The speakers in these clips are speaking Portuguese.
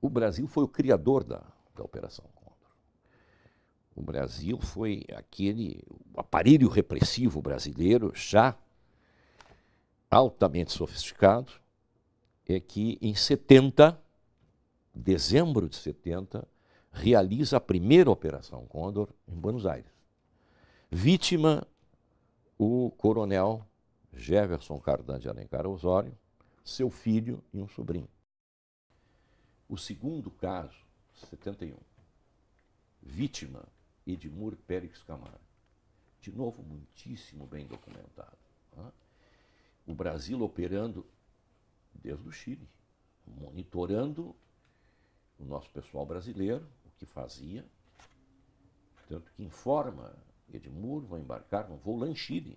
o Brasil foi o criador da, da Operação Condor. O Brasil foi aquele aparelho repressivo brasileiro, já altamente sofisticado, é que em 70, dezembro de 70, realiza a primeira Operação Condor em Buenos Aires. Vítima, o coronel Jefferson Cardan de Alencar Osório, seu filho e um sobrinho. O segundo caso, 71. Vítima, Edmur Pérez Camargo. De novo, muitíssimo bem documentado. Né? O Brasil operando desde o Chile, monitorando o nosso pessoal brasileiro, o que fazia, tanto que informa Edmur, vai embarcar no voo lá em Chile.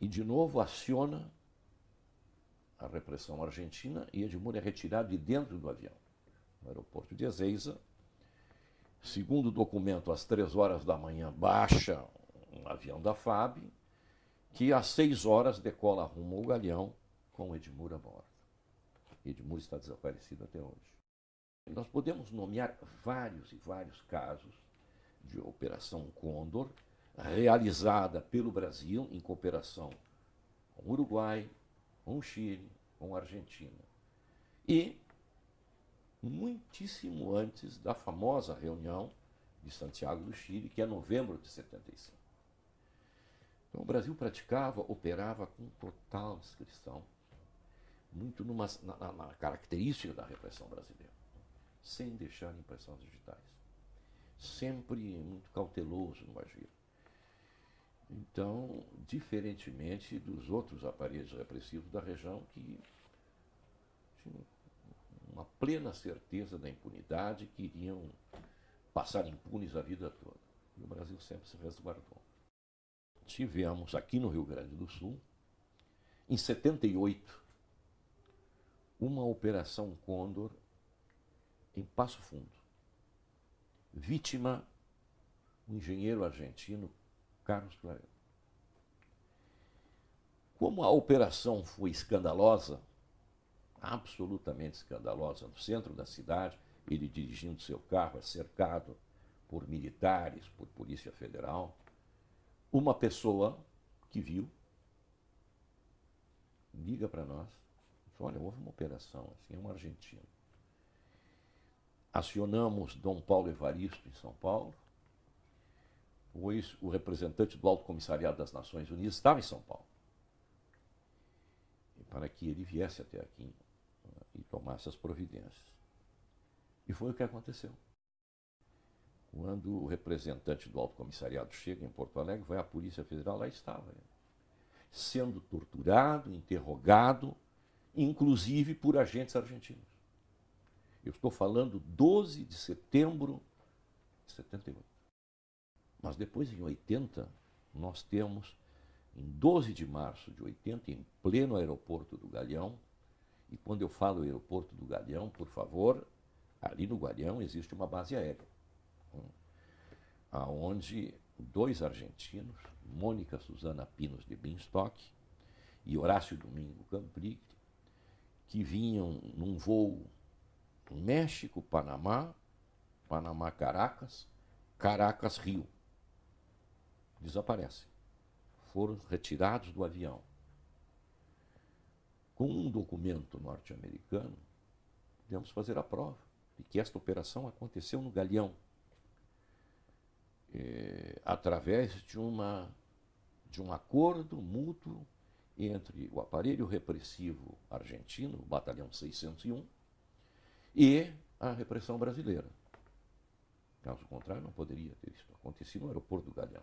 E de novo aciona a repressão argentina e Edmundo é retirado de dentro do avião, no aeroporto de Ezeiza. Segundo o documento, às três horas da manhã baixa um avião da FAB, que às seis horas decola rumo ao Galeão com Edmure a bordo. Edmure está desaparecido até hoje. Nós podemos nomear vários e vários casos de Operação Condor realizada pelo Brasil em cooperação com o Uruguai, com o Chile, com a Argentina. E, muitíssimo antes da famosa reunião de Santiago do Chile, que é novembro de 75. Então, o Brasil praticava, operava com total discrição, muito numa, na, na característica da repressão brasileira, sem deixar impressões digitais. Sempre muito cauteloso no agir. Então, diferentemente dos outros aparelhos repressivos da região que tinham uma plena certeza da impunidade, que iriam passar impunes a vida toda. E o Brasil sempre se resguardou. Tivemos aqui no Rio Grande do Sul, em 78, uma operação Condor em Passo Fundo. Vítima, um engenheiro argentino Carlos Claret. Como a operação foi escandalosa, absolutamente escandalosa, no centro da cidade, ele dirigindo seu carro, é cercado por militares, por Polícia Federal, uma pessoa que viu liga para nós, olha, houve uma operação, assim, é um argentino. Acionamos Dom Paulo Evaristo em São Paulo, o, ex, o representante do Alto Comissariado das Nações Unidas estava em São Paulo. E para que ele viesse até aqui eh, e tomasse as providências. E foi o que aconteceu. Quando o representante do Alto Comissariado chega em Porto Alegre, vai à Polícia Federal, lá estava ele. Sendo torturado, interrogado, inclusive por agentes argentinos. Eu estou falando 12 de setembro de 78. Mas depois, em 80, nós temos, em 12 de março de 80, em pleno aeroporto do Galeão, e quando eu falo aeroporto do Galeão, por favor, ali no Galeão existe uma base aérea, aonde dois argentinos, Mônica Suzana Pinos de Binstock e Horácio Domingo Campric, que vinham num voo México-Panamá, Panamá-Caracas, Caracas-Rio desaparecem. Foram retirados do avião. Com um documento norte-americano, podemos fazer a prova de que esta operação aconteceu no Galeão, eh, através de, uma, de um acordo mútuo entre o aparelho repressivo argentino, o Batalhão 601, e a repressão brasileira. Caso contrário, não poderia ter isso acontecido no aeroporto do Galeão.